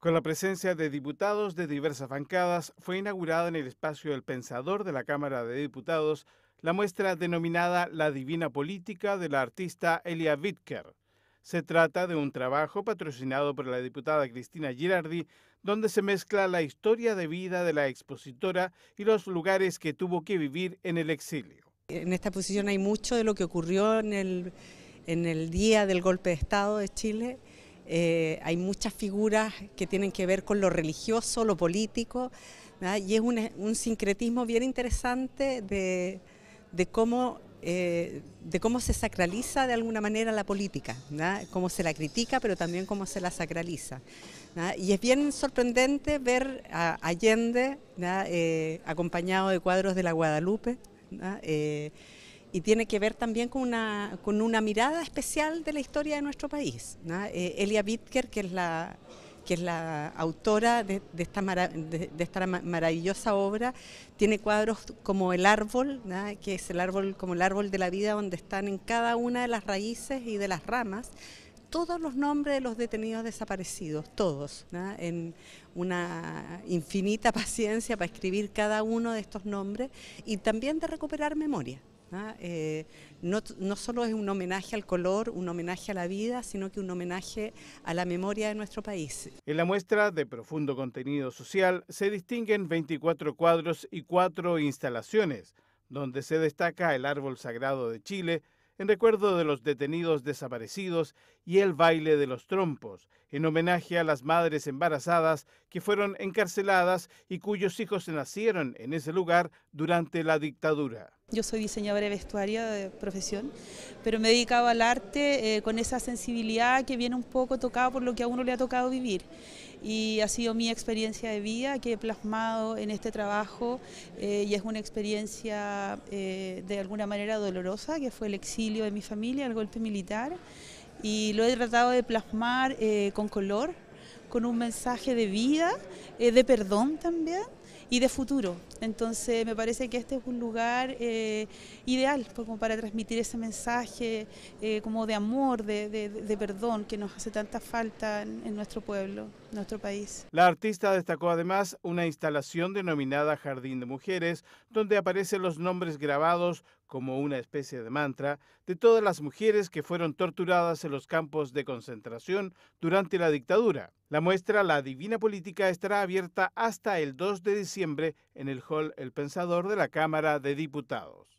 Con la presencia de diputados de diversas bancadas, fue inaugurada en el espacio del Pensador de la Cámara de Diputados la muestra denominada La Divina Política de la artista Elia Wittker. Se trata de un trabajo patrocinado por la diputada Cristina Girardi, donde se mezcla la historia de vida de la expositora y los lugares que tuvo que vivir en el exilio. En esta posición hay mucho de lo que ocurrió en el, día del golpe de Estado de Chile. Eh, hay muchas figuras que tienen que ver con lo religioso, lo político, y es un, sincretismo bien interesante de, cómo eh, de cómo se sacraliza de alguna manera la política, cómo se la critica, pero también cómo se la sacraliza. Y es bien sorprendente ver a Allende eh, acompañado de cuadros de la Guadalupe. ¿ah? Eh, y tiene que ver también con una, con una mirada especial de la historia de nuestro país. Eh, Elia Bitker, que es la, que es la autora de, esta de, esta maravillosa obra, tiene cuadros como el árbol, que es el árbol como el árbol de la vida, donde están en cada una de las raíces y de las ramas todos los nombres de los detenidos desaparecidos, todos, en una infinita paciencia para escribir cada uno de estos nombres y también de recuperar memoria. ¿no? Eh, no, solo es un homenaje al color, un homenaje a la vida, sino que un homenaje a la memoria de nuestro país. En la muestra de profundo contenido social se distinguen 24 cuadros y cuatro instalaciones, donde se destaca el árbol sagrado de Chile, en recuerdo de los detenidos desaparecidos y el baile de los trompos, en homenaje a las madres embarazadas que fueron encarceladas y cuyos hijos nacieron en ese lugar durante la dictadura. Yo soy diseñadora de vestuario de profesión, pero me he dedicado al arte eh, con esa sensibilidad que viene un poco tocada por lo que a uno le ha tocado vivir. Y ha sido mi experiencia de vida que he plasmado en este trabajo eh, y es una experiencia eh, de alguna manera dolorosa, que fue el exilio de mi familia, el golpe militar, y lo he tratado de plasmar con color, con un mensaje de vida, de perdón también y de futuro. Entonces me parece que este es un lugar eh, ideal pues, como para transmitir ese mensaje eh, como de amor, de, perdón que nos hace tanta falta en, nuestro pueblo, nuestro país. La artista destacó además una instalación denominada Jardín de Mujeres, donde aparecen los nombres grabados como una especie de mantra, de todas las mujeres que fueron torturadas en los campos de concentración durante la dictadura. La muestra La Divina Política estará abierta hasta el 2 de diciembre en el Hall El Pensador de la Cámara de Diputados.